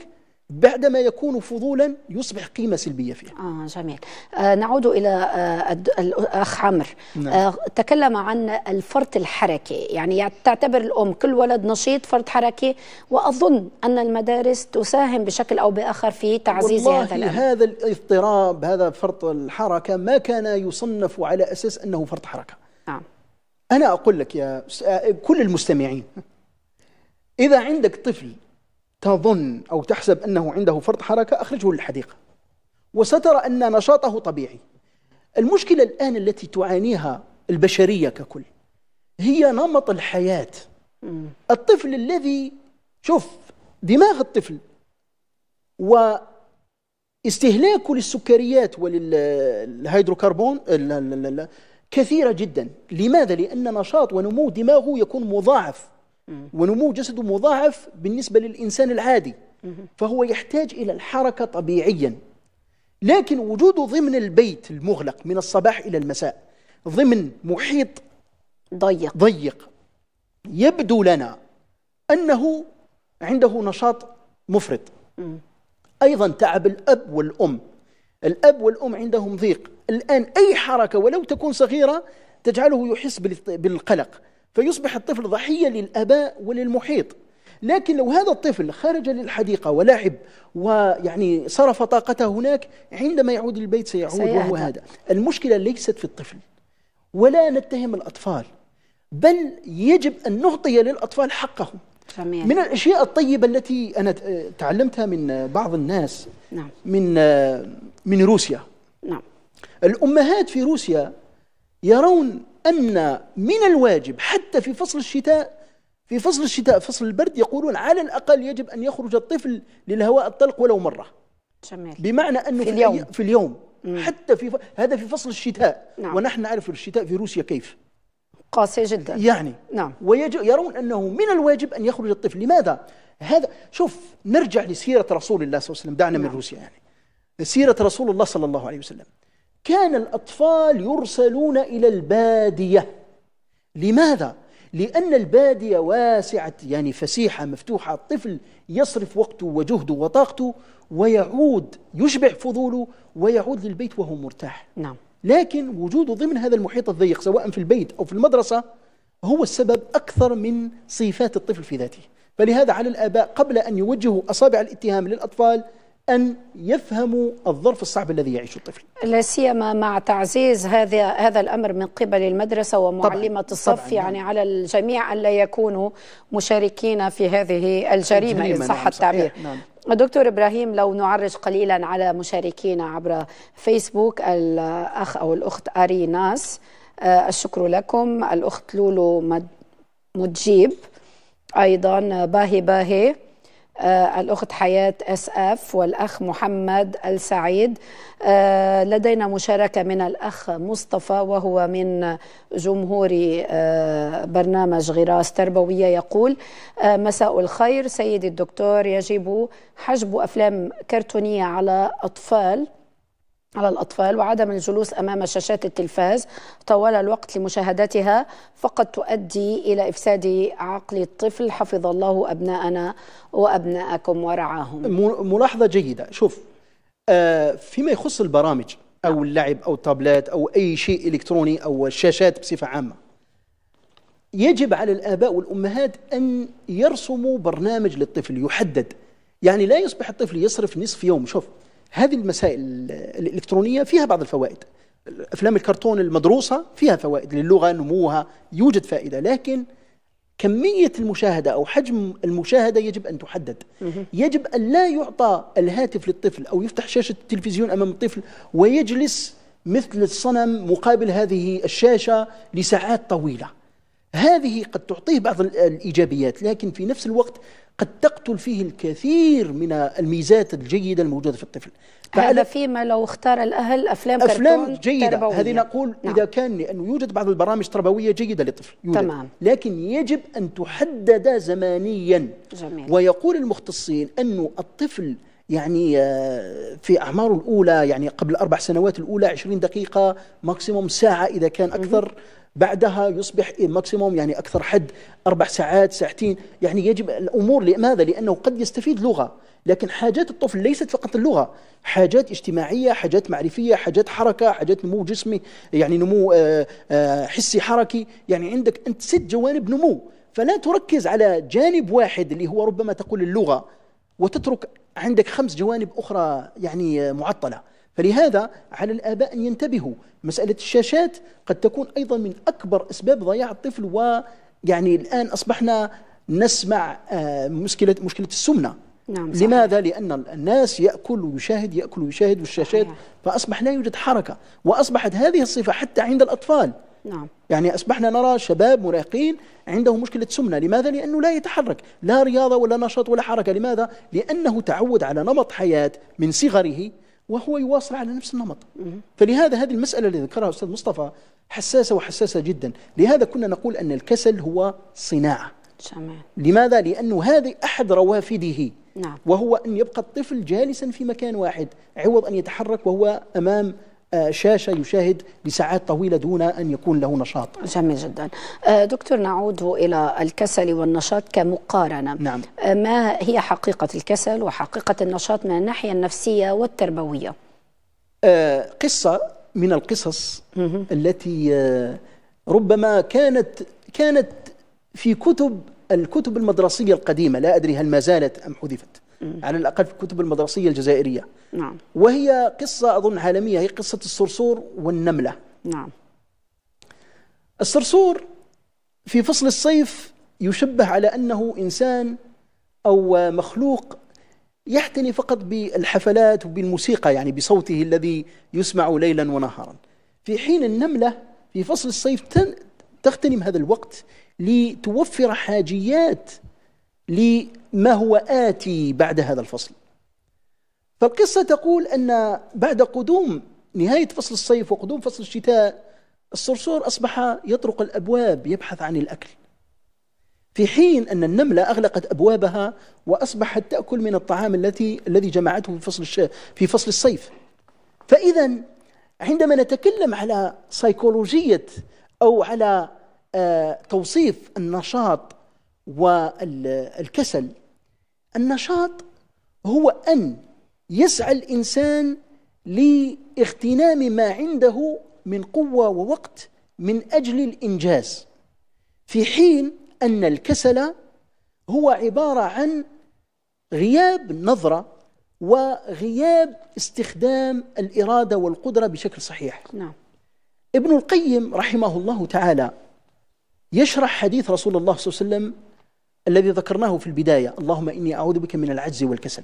بعدما يكون فضولا يصبح قيمة سلبية فيه آه جميل آه نعود إلى آه الأخ عمرو نعم. آه تكلم عن الفرط الحركي يعني تعتبر الأم كل ولد نشيط فرط حركي وأظن أن المدارس تساهم بشكل أو بآخر في تعزيز والله هذا الأمر. هذا الاضطراب هذا فرط الحركة ما كان يصنف على أساس أنه فرط حركة نعم. أنا أقول لك يا آه، كل المستمعين إذا عندك طفل تظن أو تحسب أنه عنده فرط حركة أخرجه للحديقة وسترى أن نشاطه طبيعي المشكلة الآن التي تعانيها البشرية ككل هي نمط الحياة الطفل الذي شوف دماغ الطفل واستهلاكه للسكريات وللهيدروكربون كثيرة جدا لماذا؟ لأن نشاط ونمو دماغه يكون مضاعف ونمو جسده مضاعف بالنسبة للإنسان العادي فهو يحتاج إلى الحركة طبيعيا لكن وجوده ضمن البيت المغلق من الصباح إلى المساء ضمن محيط ضيق ضيق يبدو لنا أنه عنده نشاط مفرط أيضا تعب الأب والأم الأب والأم عندهم ضيق الآن أي حركة ولو تكون صغيرة تجعله يحس بالقلق فيصبح الطفل ضحية للأباء وللمحيط لكن لو هذا الطفل خرج للحديقة ولعب ويعني صرف طاقته هناك عندما يعود البيت سيعود وهو هذا المشكلة ليست في الطفل ولا نتهم الأطفال بل يجب أن نعطي للأطفال حقهم جميل. من الأشياء الطيبة التي أنا تعلمتها من بعض الناس نعم. من من روسيا نعم. الأمهات في روسيا يرون أن من الواجب حتى في فصل الشتاء في فصل الشتاء فصل البرد يقولون على الأقل يجب أن يخرج الطفل للهواء الطلق ولو مرة جميل. بمعنى أنه في اليوم, في اليوم حتى في ف... هذا في فصل الشتاء نعم. ونحن نعرف الشتاء في روسيا كيف قاسي جدا يعني نعم ويج... يرون أنه من الواجب أن يخرج الطفل لماذا؟ هذا شوف نرجع لسيرة رسول الله صلى الله عليه وسلم دعنا نعم. من روسيا يعني سيرة رسول الله صلى الله عليه وسلم كان الأطفال يرسلون إلى البادية لماذا؟ لأن البادية واسعة يعني فسيحة مفتوحة الطفل يصرف وقته وجهده وطاقته ويعود يشبع فضوله ويعود للبيت وهو مرتاح نعم لكن وجوده ضمن هذا المحيط الضيق سواء في البيت أو في المدرسة هو السبب أكثر من صفات الطفل في ذاته فلهذا على الآباء قبل أن يوجهوا أصابع الاتهام للأطفال أن يفهموا الظرف الصعب الذي يعيشه الطفل لا سيما مع تعزيز هذا هذا الأمر من قبل المدرسة ومعلمة الصف طبعاً يعني نعم. على الجميع أن لا يكونوا مشاركين في هذه الجريمة إن صح نعم التعبير نعم. دكتور إبراهيم لو نعرج قليلا على مشاركينا عبر فيسبوك الأخ أو الأخت أري ناس آه، الشكر لكم الأخت لولو مجيب أيضا باهي باهي آه، الأخت حياة أس أف والأخ محمد السعيد آه، لدينا مشاركة من الأخ مصطفى وهو من جمهور آه، برنامج غراس تربوية يقول مساء الخير سيدي الدكتور يجب حجب أفلام كرتونية على أطفال على الأطفال وعدم الجلوس أمام شاشات التلفاز طوال الوقت لمشاهدتها فقد تؤدي إلى إفساد عقل الطفل حفظ الله أبناءنا وأبناءكم ورعاهم ملاحظة جيدة شوف آه، فيما يخص البرامج أو اللعب أو التابلات أو أي شيء إلكتروني أو الشاشات بصفة عامة يجب على الآباء والأمهات أن يرسموا برنامج للطفل يحدد يعني لا يصبح الطفل يصرف نصف يوم شوف هذه المسائل الإلكترونية فيها بعض الفوائد أفلام الكرتون المدروسة فيها فوائد للغة نموها يوجد فائدة لكن كمية المشاهدة أو حجم المشاهدة يجب أن تحدد يجب أن لا يعطى الهاتف للطفل أو يفتح شاشة التلفزيون أمام الطفل ويجلس مثل الصنم مقابل هذه الشاشة لساعات طويلة هذه قد تعطيه بعض الإيجابيات لكن في نفس الوقت قد تقتل فيه الكثير من الميزات الجيدة الموجودة في الطفل هذا فيما لو اختار الأهل أفلام أفلام كرتون جيدة تربوية. هذه نقول نعم. إذا كان لأنه يوجد بعض البرامج التربوية جيدة للطفل يوجد. تمام. لكن يجب أن تحدد زمانيا جميل. ويقول المختصين أن الطفل يعني آه، في أعماره الأولى يعني قبل أربع سنوات الأولى 20 دقيقة ماكسيموم ساعة إذا كان أكثر بعدها يصبح ماكسيموم يعني اكثر حد اربع ساعات ساعتين يعني يجب الامور لماذا؟ لانه قد يستفيد لغه لكن حاجات الطفل ليست فقط اللغه حاجات اجتماعيه حاجات معرفيه حاجات حركه حاجات نمو جسمي يعني نمو آه، آه، حسي حركي يعني عندك انت ست جوانب نمو فلا تركز على جانب واحد اللي هو ربما تقول اللغه وتترك عندك خمس جوانب اخرى يعني آه، معطله فلهذا على الاباء ان ينتبهوا مسألة الشاشات قد تكون أيضا من أكبر أسباب ضياع الطفل ويعني الآن أصبحنا نسمع آه، مشكلة مشكلة السمنة نعم صحيح. لماذا؟ لأن الناس يأكل ويشاهد يأكل ويشاهد والشاشات فأصبح لا يوجد حركة وأصبحت هذه الصفة حتى عند الأطفال نعم يعني أصبحنا نرى شباب مراهقين عندهم مشكلة سمنة لماذا؟ لأنه لا يتحرك لا رياضة ولا نشاط ولا حركة لماذا؟ لأنه تعود على نمط حياة من صغره وهو يواصل على نفس النمط فلهذا هذه المسألة اللي ذكرها أستاذ مصطفى حساسة وحساسة جدا لهذا كنا نقول أن الكسل هو صناعة جميل. لماذا؟ لأنه هذه أحد روافده نعم. وهو أن يبقى الطفل جالسا في مكان واحد عوض أن يتحرك وهو أمام شاشة يشاهد لساعات طويلة دون أن يكون له نشاط جميل جدا آه، دكتور نعود إلى الكسل والنشاط كمقارنة نعم. آه، ما هي حقيقة الكسل وحقيقة النشاط من الناحية النفسية والتربوية آه، قصة من القصص التي ربما كانت كانت في كتب الكتب المدرسية القديمة لا أدري هل ما زالت أم حذفت على الأقل في الكتب المدرسية الجزائرية نعم وهي قصة أظن عالمية هي قصة الصرصور والنملة نعم الصرصور في فصل الصيف يشبه على أنه إنسان أو مخلوق يعتني فقط بالحفلات وبالموسيقى يعني بصوته الذي يسمع ليلا ونهارا في حين النملة في فصل الصيف تغتنم هذا الوقت لتوفر حاجيات لما هو آتي بعد هذا الفصل فالقصة تقول أن بعد قدوم نهاية فصل الصيف وقدوم فصل الشتاء الصرصور أصبح يطرق الأبواب يبحث عن الأكل في حين أن النملة أغلقت أبوابها وأصبحت تأكل من الطعام التي الذي جمعته في فصل في فصل الصيف فإذا عندما نتكلم على سيكولوجية أو على آه، توصيف النشاط والكسل النشاط هو أن يسعى الإنسان لاغتنام ما عنده من قوة ووقت من أجل الإنجاز في حين أن الكسل هو عبارة عن غياب نظرة وغياب استخدام الإرادة والقدرة بشكل صحيح نعم. ابن القيم رحمه الله تعالى يشرح حديث رسول الله صلى الله عليه وسلم الذي ذكرناه في البداية اللهم إني أعوذ بك من العجز والكسل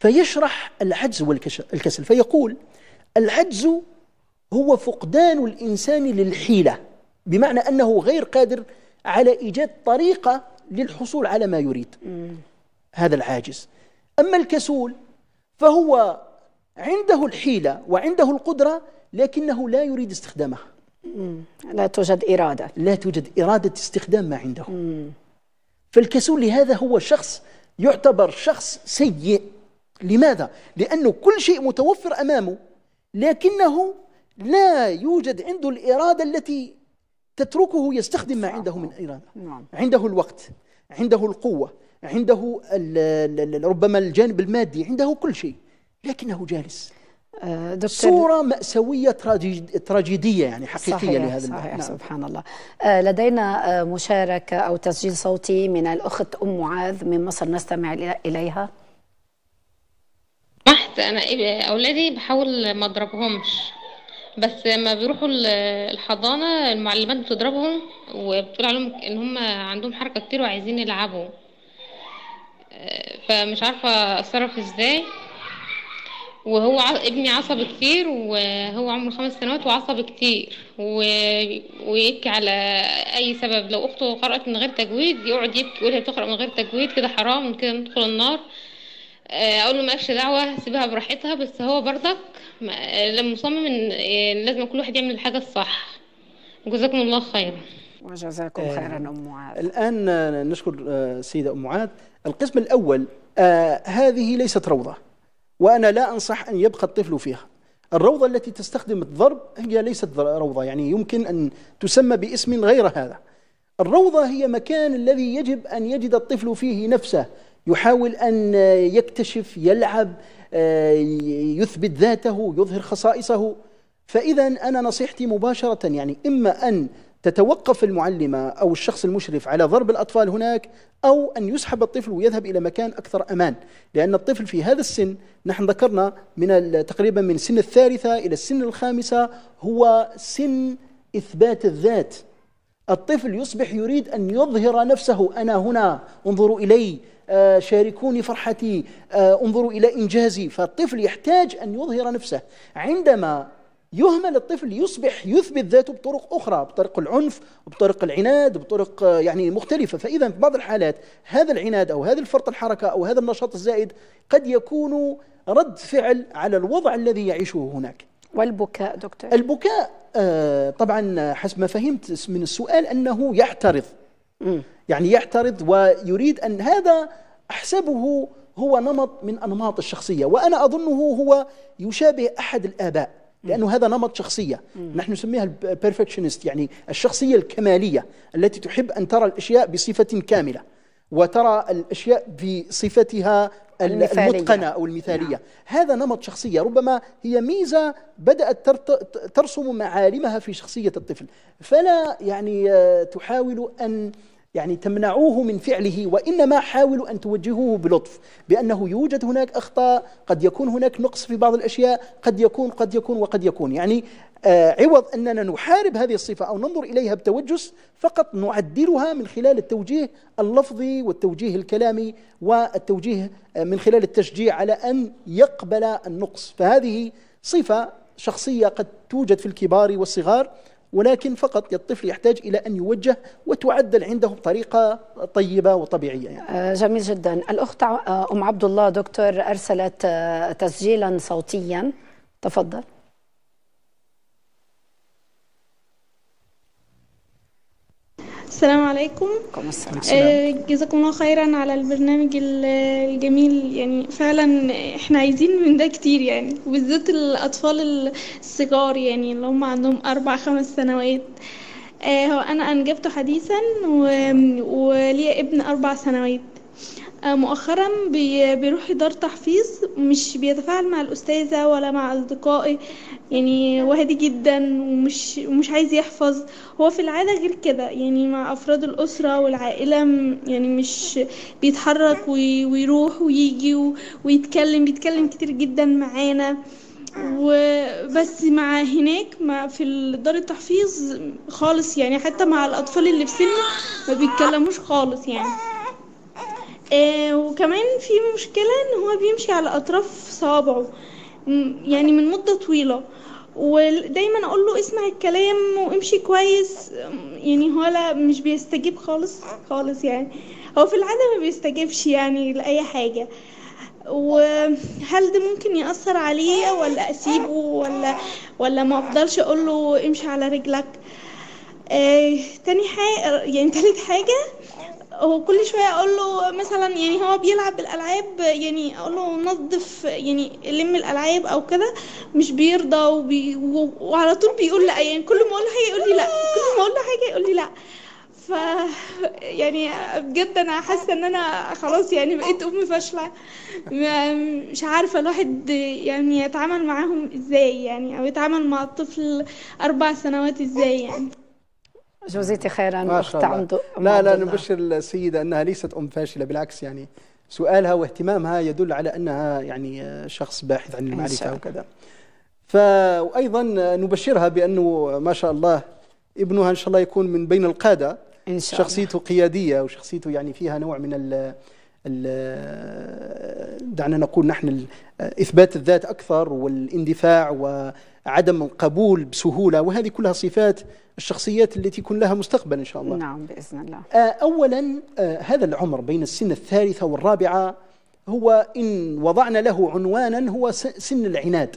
فيشرح العجز والكسل فيقول العجز هو فقدان الإنسان للحيلة بمعنى أنه غير قادر على إيجاد طريقة للحصول على ما يريد هذا العاجز أما الكسول فهو عنده الحيلة وعنده القدرة لكنه لا يريد استخدامها لا توجد إرادة لا توجد إرادة استخدام ما عنده فالكسول هذا هو شخص يعتبر شخص سيء لماذا؟ لأنه كل شيء متوفر أمامه لكنه لا يوجد عنده الإرادة التي تتركه يستخدم ما عنده من إرادة نعم. عنده الوقت عنده القوة عنده ربما الجانب المادي عنده كل شيء لكنه جالس آه، دكتور صورة مأساوية تراجيدية يعني حقيقية صحيح لهذا صحيح نعم. سبحان الله آه، لدينا آه، مشاركة أو تسجيل صوتي من الأخت أم معاذ من مصر نستمع إليها بحث أنا أولادي بحاول ما أضربهمش بس لما بيروحوا الحضانة المعلمات بتضربهم وبتقول عليهم إن هم عندهم حركة كتير وعايزين يلعبوا فمش عارفة أتصرف إزاي وهو ابني عصب كتير وهو عمره خمس سنوات وعصب كتير و... ويبكي على اي سبب لو اخته قرأت من غير تجويد يقعد يبكي يقول هي بتقرأ من غير تجويد كده حرام كده ندخل النار آه، اقول له مالكش دعوه سيبها براحتها بس هو برضك لما مصمم ان لازم كل واحد يعمل الحاجه الصح جزاكم الله خيرا وجزاكم آه، خيرا ام معاذ الان نشكر السيده آه، ام معاذ القسم الاول آه هذه ليست روضه وأنا لا أنصح أن يبقى الطفل فيها الروضة التي تستخدم الضرب هي ليست روضة يعني يمكن أن تسمى باسم غير هذا الروضة هي مكان الذي يجب أن يجد الطفل فيه نفسه يحاول أن يكتشف يلعب آه، يثبت ذاته يظهر خصائصه فإذا أنا نصيحتي مباشرة يعني إما أن تتوقف المعلمة أو الشخص المشرف على ضرب الأطفال هناك أو أن يسحب الطفل ويذهب إلى مكان أكثر أمان لأن الطفل في هذا السن نحن ذكرنا من تقريبا من سن الثالثة إلى السن الخامسة هو سن إثبات الذات الطفل يصبح يريد أن يظهر نفسه أنا هنا انظروا إلي آه، شاركوني فرحتي آه، انظروا إلى إنجازي فالطفل يحتاج أن يظهر نفسه عندما يهمل الطفل يصبح يثبت ذاته بطرق أخرى بطرق العنف بطرق العناد بطرق آه، يعني مختلفة فإذا في بعض الحالات هذا العناد أو هذه الفرط الحركة أو هذا النشاط الزائد قد يكون رد فعل على الوضع الذي يعيشه هناك والبكاء دكتور البكاء آه، طبعا حسب ما فهمت من السؤال أنه يعترض يعني يعترض ويريد أن هذا أحسبه هو نمط من أنماط الشخصية وأنا أظنه هو يشابه أحد الآباء لانه هذا نمط شخصيه نحن نسميها البيرفكشنست يعني الشخصيه الكماليه التي تحب ان ترى الاشياء بصفه كامله وترى الاشياء بصفتها المثالية. المتقنه او المثاليه نعم. هذا نمط شخصيه ربما هي ميزه بدات ترسم معالمها في شخصيه الطفل فلا يعني آه، تحاول ان يعني تمنعوه من فعله وإنما حاولوا أن توجهوه بلطف بأنه يوجد هناك أخطاء قد يكون هناك نقص في بعض الأشياء قد يكون قد يكون وقد يكون يعني آه عوض أننا نحارب هذه الصفة أو ننظر إليها بتوجس فقط نعدلها من خلال التوجيه اللفظي والتوجيه الكلامي والتوجيه آه، من خلال التشجيع على أن يقبل النقص فهذه صفة شخصية قد توجد في الكبار والصغار ولكن فقط الطفل يحتاج إلى أن يوجه وتعدل عنده بطريقة طيبة وطبيعية يعني. آه، جميل جدا الأخت آه، أم عبد الله دكتور أرسلت آه، تسجيلا صوتيا تفضل السلام عليكم آه، جزاكم الله خيرا على البرنامج الجميل يعني فعلا احنا عايزين من ده كتير يعني بالذات الاطفال الصغار يعني اللي هم عندهم اربع خمس سنوات آه، هو انا انجبت حديثا وليا ابن اربع سنوات آه، مؤخرا بيروح دار تحفيظ مش بيتفاعل مع الأستاذة ولا مع أصدقائي يعني وهادي جدا ومش مش عايز يحفظ هو في العادة غير كده يعني مع أفراد الأسرة والعائلة يعني مش بيتحرك ويروح ويجي ويتكلم بيتكلم كتير جدا معانا وبس مع هناك مع في دار التحفيظ خالص يعني حتى مع الأطفال اللي في سنه ما بيتكلموش خالص يعني آه وكمان في مشكلة ان هو بيمشي على اطراف صوابعه يعني من مدة طويلة ودايما اقول له اسمع الكلام وامشي كويس يعني هو لا مش بيستجيب خالص خالص يعني هو في العاده ما بيستجيبش يعني لاي حاجه وهل ده ممكن ياثر عليه ولا اسيبه ولا ولا ما افضلش اقول له امشي على رجلك آه تاني حاجه يعني تالت حاجه هو كل شويه اقول له مثلا يعني هو بيلعب بالالعاب يعني اقول له نظف يعني لم الالعاب او كده مش بيرضى وبي وعلى طول بيقول لا يعني كل ما اقول له حاجه يقول لي لا كل ما اقول له حاجه يقول لي لا ف يعني بجد انا حاسه ان انا خلاص يعني بقيت ام فاشله مش عارفه الواحد يعني يتعامل معاهم ازاي يعني او يتعامل مع الطفل اربع سنوات ازاي يعني جوزيتي خيرا ما شاء الله. عمدو لا لا نبشر السيدة أنها ليست أم فاشلة بالعكس يعني سؤالها واهتمامها يدل على أنها يعني شخص باحث عن المعرفة وكذا ف وأيضا نبشرها بأنه ما شاء الله ابنها إن شاء الله يكون من بين القادة إن شاء شخصيته الله. قيادية وشخصيته يعني فيها نوع من ال دعنا نقول نحن إثبات الذات أكثر والاندفاع و عدم القبول بسهولة وهذه كلها صفات الشخصيات التي يكون لها مستقبل إن شاء الله نعم بإذن الله آه، أولا آه، هذا العمر بين السن الثالثة والرابعة هو إن وضعنا له عنوانا هو سن العناد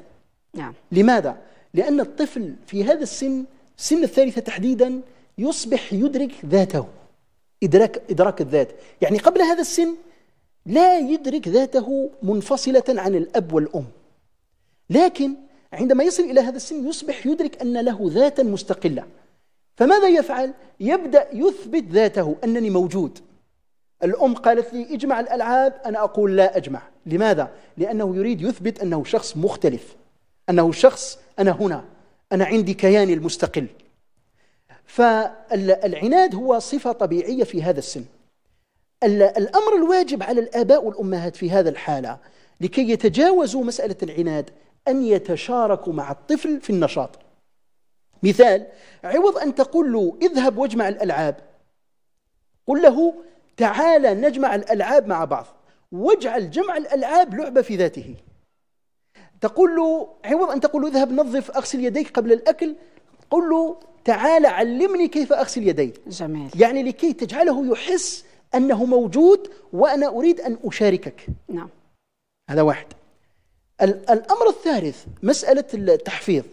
نعم لماذا؟ لأن الطفل في هذا السن سن الثالثة تحديدا يصبح يدرك ذاته إدراك, إدراك الذات يعني قبل هذا السن لا يدرك ذاته منفصلة عن الأب والأم لكن عندما يصل إلى هذا السن يصبح يدرك أن له ذاتا مستقلة فماذا يفعل؟ يبدأ يثبت ذاته أنني موجود الأم قالت لي اجمع الألعاب أنا أقول لا أجمع لماذا؟ لأنه يريد يثبت أنه شخص مختلف أنه شخص أنا هنا أنا عندي كياني المستقل فالعناد هو صفة طبيعية في هذا السن الأمر الواجب على الآباء والأمهات في هذا الحالة لكي يتجاوزوا مسألة العناد أن يتشاركوا مع الطفل في النشاط مثال عوض أن تقول له اذهب واجمع الألعاب قل له تعال نجمع الألعاب مع بعض واجعل جمع الألعاب لعبة في ذاته تقول له عوض أن تقول له اذهب نظف أغسل يديك قبل الأكل قل له تعال علمني كيف أغسل يدي جميل يعني لكي تجعله يحس أنه موجود وأنا أريد أن أشاركك نعم هذا واحد الأمر الثالث مسألة التحفيظ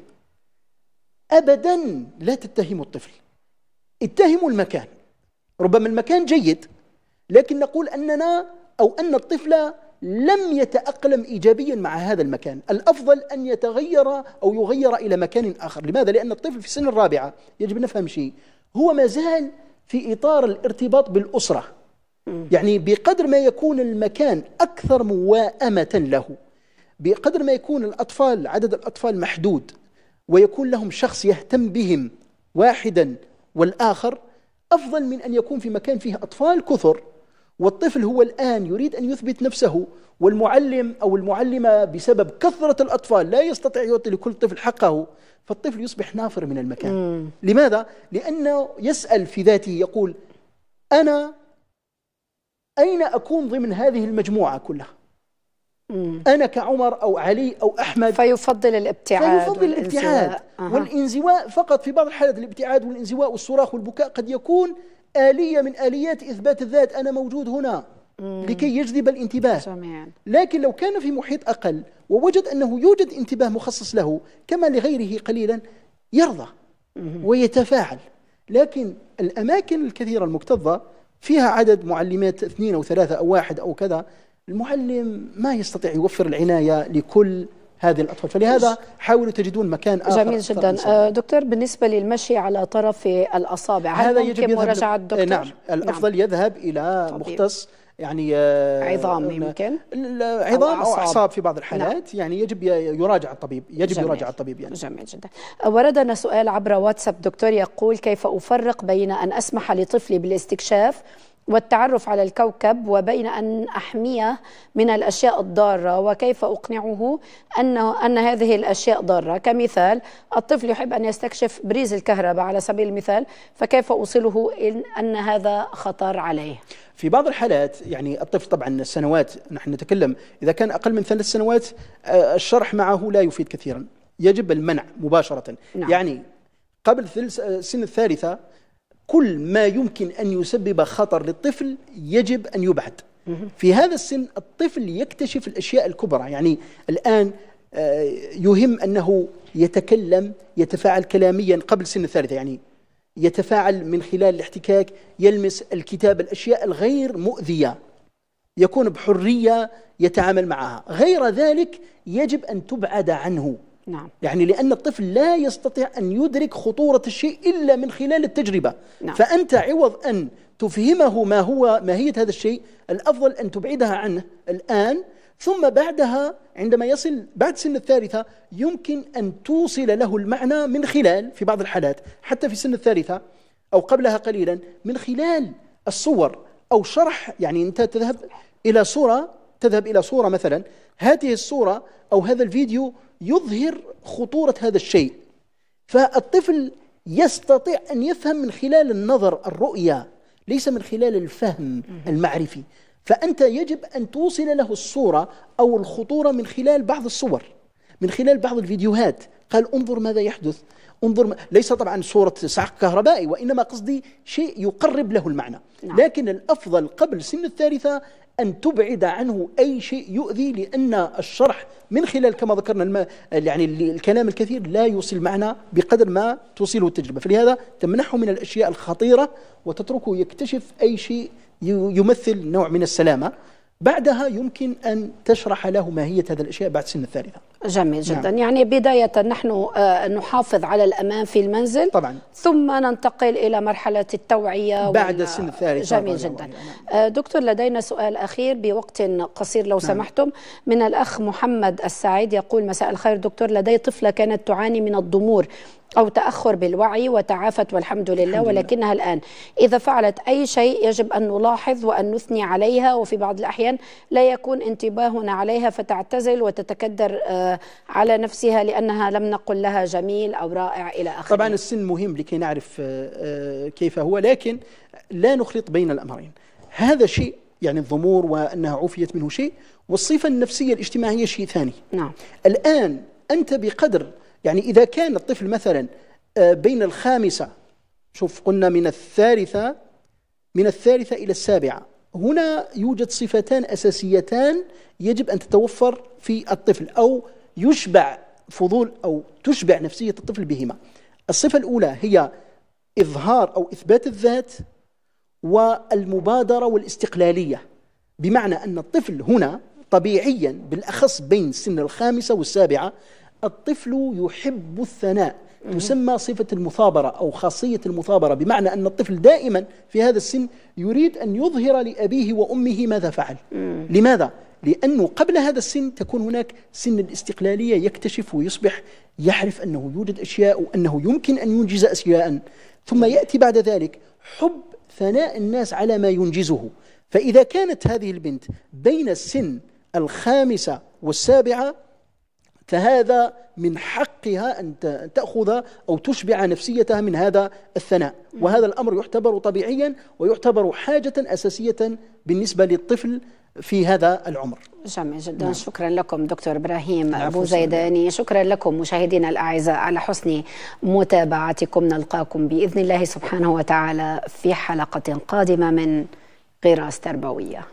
أبدا لا تتهموا الطفل اتهموا المكان ربما المكان جيد لكن نقول أننا أو أن الطفل لم يتأقلم إيجابيا مع هذا المكان الأفضل أن يتغير أو يغير إلى مكان آخر لماذا؟ لأن الطفل في سن الرابعة يجب أن نفهم شيء هو ما زال في إطار الارتباط بالأسرة يعني بقدر ما يكون المكان أكثر مواءمة له بقدر ما يكون الأطفال عدد الأطفال محدود ويكون لهم شخص يهتم بهم واحدا والآخر أفضل من أن يكون في مكان فيه أطفال كثر والطفل هو الآن يريد أن يثبت نفسه والمعلم أو المعلمة بسبب كثرة الأطفال لا يستطيع يعطي لكل طفل حقه فالطفل يصبح نافر من المكان مم. لماذا؟ لأنه يسأل في ذاته يقول أنا أين أكون ضمن هذه المجموعة كلها أنا كعمر أو علي أو أحمد فيفضل الابتعاد فيفضل الابتعاد أه. والانزواء فقط في بعض الحالات الابتعاد والانزواء والصراخ والبكاء قد يكون آلية من آليات إثبات الذات أنا موجود هنا مم. لكي يجذب الانتباه جميل. لكن لو كان في محيط أقل ووجد أنه يوجد انتباه مخصص له كما لغيره قليلا يرضى مم. ويتفاعل لكن الأماكن الكثيرة المكتظة فيها عدد معلمات اثنين أو ثلاثة أو واحد أو كذا المعلم ما يستطيع يوفر العناية لكل هذه الأطفال فلهذا حاولوا تجدون مكان آخر جميل جدا طيب، آه دكتور بالنسبة للمشي على طرف الأصابع هل هذا يجب مراجعة آه، الدكتور؟ نعم الأفضل نعم. يذهب إلى طبيب. مختص يعني آه، عظام يمكن عظام او اعصاب في بعض نعم. الحالات نعم. يعني يجب يراجع الطبيب يجب جميل. يراجع الطبيب يعني جميل جدا آه، وردنا سؤال عبر واتساب دكتور يقول كيف افرق بين ان اسمح لطفلي بالاستكشاف والتعرف على الكوكب وبين ان احميه من الاشياء الضاره وكيف اقنعه ان ان هذه الاشياء ضاره كمثال الطفل يحب ان يستكشف بريز الكهرباء على سبيل المثال فكيف اوصله إن, ان هذا خطر عليه في بعض الحالات يعني الطفل طبعا السنوات نحن نتكلم اذا كان اقل من ثلاث سنوات آه، الشرح معه لا يفيد كثيرا يجب المنع مباشره نعم. يعني قبل سن الثالثه كل ما يمكن أن يسبب خطر للطفل يجب أن يبعد في هذا السن الطفل يكتشف الأشياء الكبرى يعني الآن آه، يهم أنه يتكلم يتفاعل كلاميا قبل سن الثالثة يعني يتفاعل من خلال الاحتكاك يلمس الكتاب الأشياء الغير مؤذية يكون بحرية يتعامل معها غير ذلك يجب أن تبعد عنه نعم. يعني لأن الطفل لا يستطيع أن يدرك خطورة الشيء إلا من خلال التجربة نعم. فأنت عوض أن تفهمه ما هو ماهية هذا الشيء الأفضل أن تبعدها عنه الآن ثم بعدها عندما يصل بعد سن الثالثة يمكن أن توصل له المعنى من خلال في بعض الحالات حتى في سن الثالثة أو قبلها قليلا من خلال الصور أو شرح يعني أنت تذهب إلى صورة تذهب إلى صورة مثلا هذه الصورة أو هذا الفيديو يظهر خطورة هذا الشيء فالطفل يستطيع أن يفهم من خلال النظر الرؤية ليس من خلال الفهم المعرفي فأنت يجب أن توصل له الصورة أو الخطورة من خلال بعض الصور من خلال بعض الفيديوهات قال انظر ماذا يحدث انظر ما ليس طبعا صورة صعق كهربائي وإنما قصدي شيء يقرب له المعنى نعم. لكن الأفضل قبل سن الثالثة أن تبعد عنه أي شيء يؤذي لأن الشرح من خلال كما ذكرنا يعني الكلام الكثير لا يوصل معنا بقدر ما توصله التجربة فلهذا تمنحه من الأشياء الخطيرة وتتركه يكتشف أي شيء يمثل نوع من السلامة بعدها يمكن أن تشرح له ماهية هذه الأشياء بعد سن الثالثة جميل نعم. جدا نعم. يعني بداية نحن آه، نحافظ على الأمان في المنزل طبعا ثم ننتقل إلى مرحلة التوعية بعد وال... سن الثالثة جميل جدا نعم. دكتور لدينا سؤال أخير بوقت قصير لو نعم. سمحتم من الأخ محمد السعيد يقول مساء الخير دكتور لدي طفلة كانت تعاني من الضمور أو تأخر بالوعي وتعافت والحمد لله ولكنها الآن إذا فعلت أي شيء يجب أن نلاحظ وأن نثني عليها وفي بعض الأحيان لا يكون انتباهنا عليها فتعتزل وتتكدر آه، على نفسها لأنها لم نقل لها جميل أو رائع إلى آخره طبعا السن مهم لكي نعرف آه، آه، كيف هو لكن لا نخلط بين الأمرين هذا شيء يعني الضمور وأنها عفيت منه شيء والصفة النفسية الاجتماعية شيء ثاني نعم الآن أنت بقدر يعني إذا كان الطفل مثلا آه، بين الخامسة شوف قلنا من الثالثة من الثالثة إلى السابعة هنا يوجد صفتان أساسيتان يجب أن تتوفر في الطفل أو يشبع فضول أو تشبع نفسية الطفل بهما الصفة الأولى هي إظهار أو إثبات الذات والمبادرة والاستقلالية بمعنى أن الطفل هنا طبيعيا بالأخص بين سن الخامسة والسابعة الطفل يحب الثناء تسمى صفة المثابرة أو خاصية المثابرة بمعنى أن الطفل دائما في هذا السن يريد أن يظهر لأبيه وأمه ماذا فعل لماذا؟ لأنه قبل هذا السن تكون هناك سن الاستقلالية يكتشف ويصبح يعرف أنه يوجد أشياء وأنه يمكن أن ينجز أشياء ثم يأتي بعد ذلك حب ثناء الناس على ما ينجزه فإذا كانت هذه البنت بين السن الخامسة والسابعة فهذا من حقها أن تأخذ أو تشبع نفسيتها من هذا الثناء وهذا الأمر يعتبر طبيعيا ويعتبر حاجة أساسية بالنسبة للطفل في هذا العمر جميل جدا نعم. شكرا لكم دكتور إبراهيم أبو زيداني شكرا لكم مشاهدينا الأعزاء على حسن متابعتكم نلقاكم بإذن الله سبحانه وتعالى في حلقة قادمة من غراس تربوية